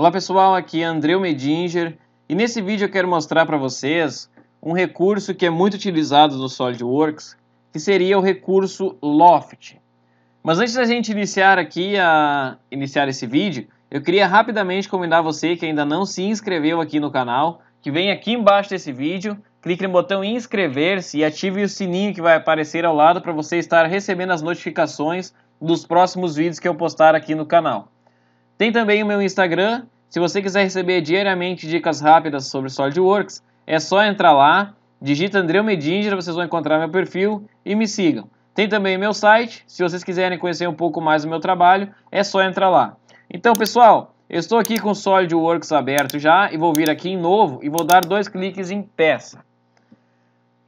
Olá pessoal, aqui é Andreu Medinger e nesse vídeo eu quero mostrar para vocês um recurso que é muito utilizado no SolidWorks, que seria o recurso Loft. Mas antes da gente iniciar aqui a iniciar esse vídeo, eu queria rapidamente convidar você que ainda não se inscreveu aqui no canal, que vem aqui embaixo desse vídeo, clique no botão inscrever-se e ative o sininho que vai aparecer ao lado para você estar recebendo as notificações dos próximos vídeos que eu postar aqui no canal. Tem também o meu Instagram. Se você quiser receber diariamente dicas rápidas sobre SolidWorks, é só entrar lá, digita Andreu Medíngera, vocês vão encontrar meu perfil e me sigam. Tem também meu site, se vocês quiserem conhecer um pouco mais do meu trabalho, é só entrar lá. Então, pessoal, eu estou aqui com o SolidWorks aberto já e vou vir aqui em novo e vou dar dois cliques em peça.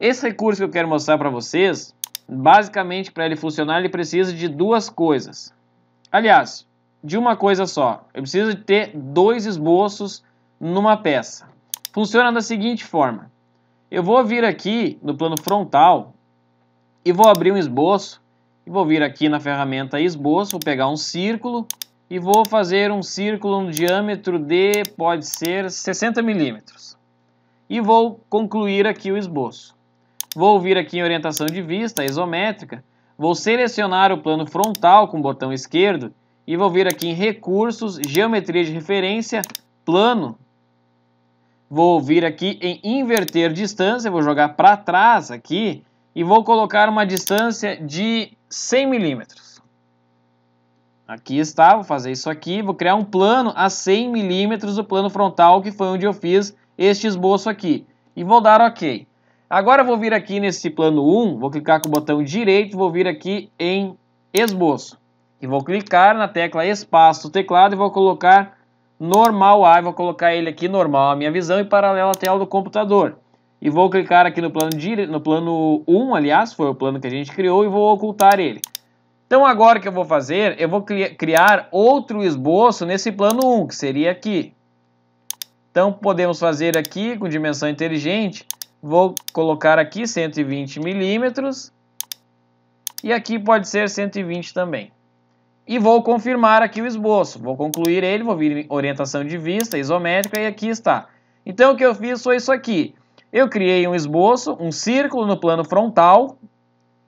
Esse recurso que eu quero mostrar para vocês, basicamente para ele funcionar, ele precisa de duas coisas. Aliás, de uma coisa só. Eu preciso ter dois esboços numa peça. Funciona da seguinte forma. Eu vou vir aqui no plano frontal e vou abrir um esboço. E vou vir aqui na ferramenta esboço, vou pegar um círculo e vou fazer um círculo no diâmetro de, pode ser, 60 milímetros. E vou concluir aqui o esboço. Vou vir aqui em orientação de vista, isométrica, vou selecionar o plano frontal com o botão esquerdo e vou vir aqui em recursos, geometria de referência, plano. Vou vir aqui em inverter distância, vou jogar para trás aqui e vou colocar uma distância de 100 milímetros. Aqui está, vou fazer isso aqui, vou criar um plano a 100 milímetros do plano frontal, que foi onde eu fiz este esboço aqui. E vou dar OK. Agora eu vou vir aqui nesse plano 1, vou clicar com o botão direito, vou vir aqui em esboço e vou clicar na tecla espaço do teclado e vou colocar normal A, vou colocar ele aqui normal a minha visão e paralelo à tela do computador. E vou clicar aqui no plano, dire... no plano 1, aliás, foi o plano que a gente criou, e vou ocultar ele. Então agora o que eu vou fazer, eu vou criar outro esboço nesse plano 1, que seria aqui. Então podemos fazer aqui com dimensão inteligente, vou colocar aqui 120 milímetros, e aqui pode ser 120 também. E vou confirmar aqui o esboço. Vou concluir ele, vou vir em orientação de vista, isométrica e aqui está. Então o que eu fiz foi isso aqui. Eu criei um esboço, um círculo no plano frontal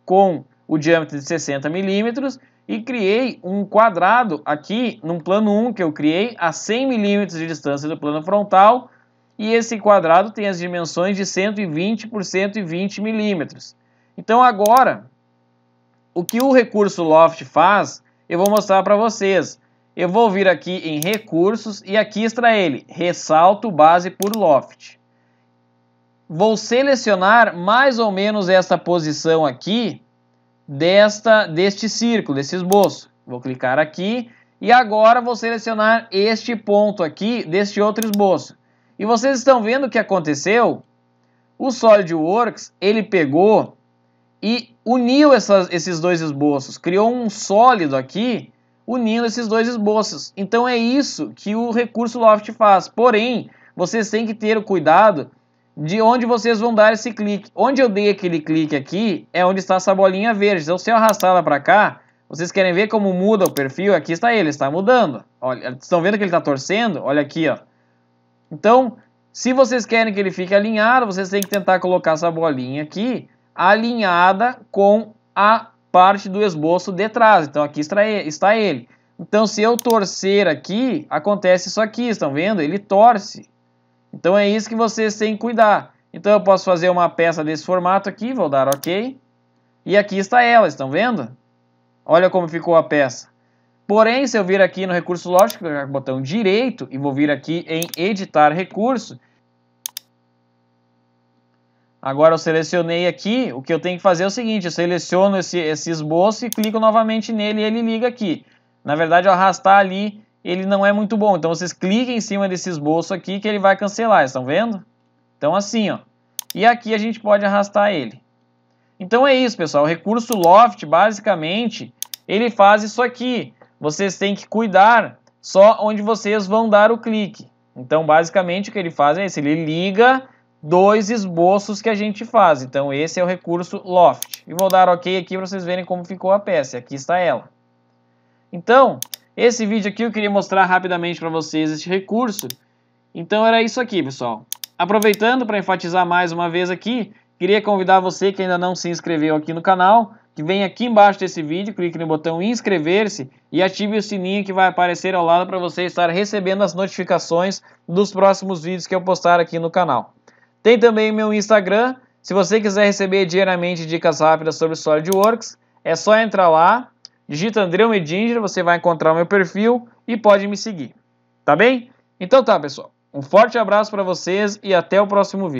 com o diâmetro de 60 milímetros e criei um quadrado aqui num plano 1 que eu criei a 100 milímetros de distância do plano frontal e esse quadrado tem as dimensões de 120 por 120 milímetros. Então agora, o que o recurso LOFT faz eu vou mostrar para vocês. Eu vou vir aqui em recursos e aqui extra ele, ressalto base por loft. Vou selecionar mais ou menos esta posição aqui desta, deste círculo, desse esboço. Vou clicar aqui e agora vou selecionar este ponto aqui deste outro esboço. E vocês estão vendo o que aconteceu? O SolidWorks, ele pegou e uniu essas, esses dois esboços, criou um sólido aqui, unindo esses dois esboços. Então é isso que o recurso Loft faz. Porém, vocês têm que ter o cuidado de onde vocês vão dar esse clique. Onde eu dei aquele clique aqui é onde está essa bolinha verde. Então se eu arrastar ela para cá, vocês querem ver como muda o perfil? Aqui está ele, está mudando. Olha, estão vendo que ele está torcendo? Olha aqui, ó. Então, se vocês querem que ele fique alinhado, vocês têm que tentar colocar essa bolinha aqui alinhada com a parte do esboço de trás. Então aqui está ele. Então se eu torcer aqui, acontece isso aqui, estão vendo? Ele torce. Então é isso que vocês têm que cuidar. Então eu posso fazer uma peça desse formato aqui, vou dar OK. E aqui está ela, estão vendo? Olha como ficou a peça. Porém, se eu vir aqui no recurso lógico, botão direito, e vou vir aqui em editar recurso, Agora eu selecionei aqui, o que eu tenho que fazer é o seguinte, eu seleciono esse, esse esboço e clico novamente nele e ele liga aqui. Na verdade, arrastar ali, ele não é muito bom. Então vocês cliquem em cima desse esboço aqui que ele vai cancelar, estão vendo? Então assim, ó. E aqui a gente pode arrastar ele. Então é isso, pessoal. O recurso Loft, basicamente, ele faz isso aqui. Vocês têm que cuidar só onde vocês vão dar o clique. Então, basicamente, o que ele faz é isso. Ele liga dois esboços que a gente faz. Então, esse é o recurso Loft. E vou dar OK aqui para vocês verem como ficou a peça. Aqui está ela. Então, esse vídeo aqui eu queria mostrar rapidamente para vocês este recurso. Então, era isso aqui, pessoal. Aproveitando para enfatizar mais uma vez aqui, queria convidar você que ainda não se inscreveu aqui no canal, que vem aqui embaixo desse vídeo, clique no botão inscrever-se e ative o sininho que vai aparecer ao lado para você estar recebendo as notificações dos próximos vídeos que eu postar aqui no canal. Tem também meu Instagram. Se você quiser receber diariamente dicas rápidas sobre SolidWorks, é só entrar lá, digita André Medinger, você vai encontrar o meu perfil e pode me seguir. Tá bem? Então tá, pessoal. Um forte abraço para vocês e até o próximo vídeo.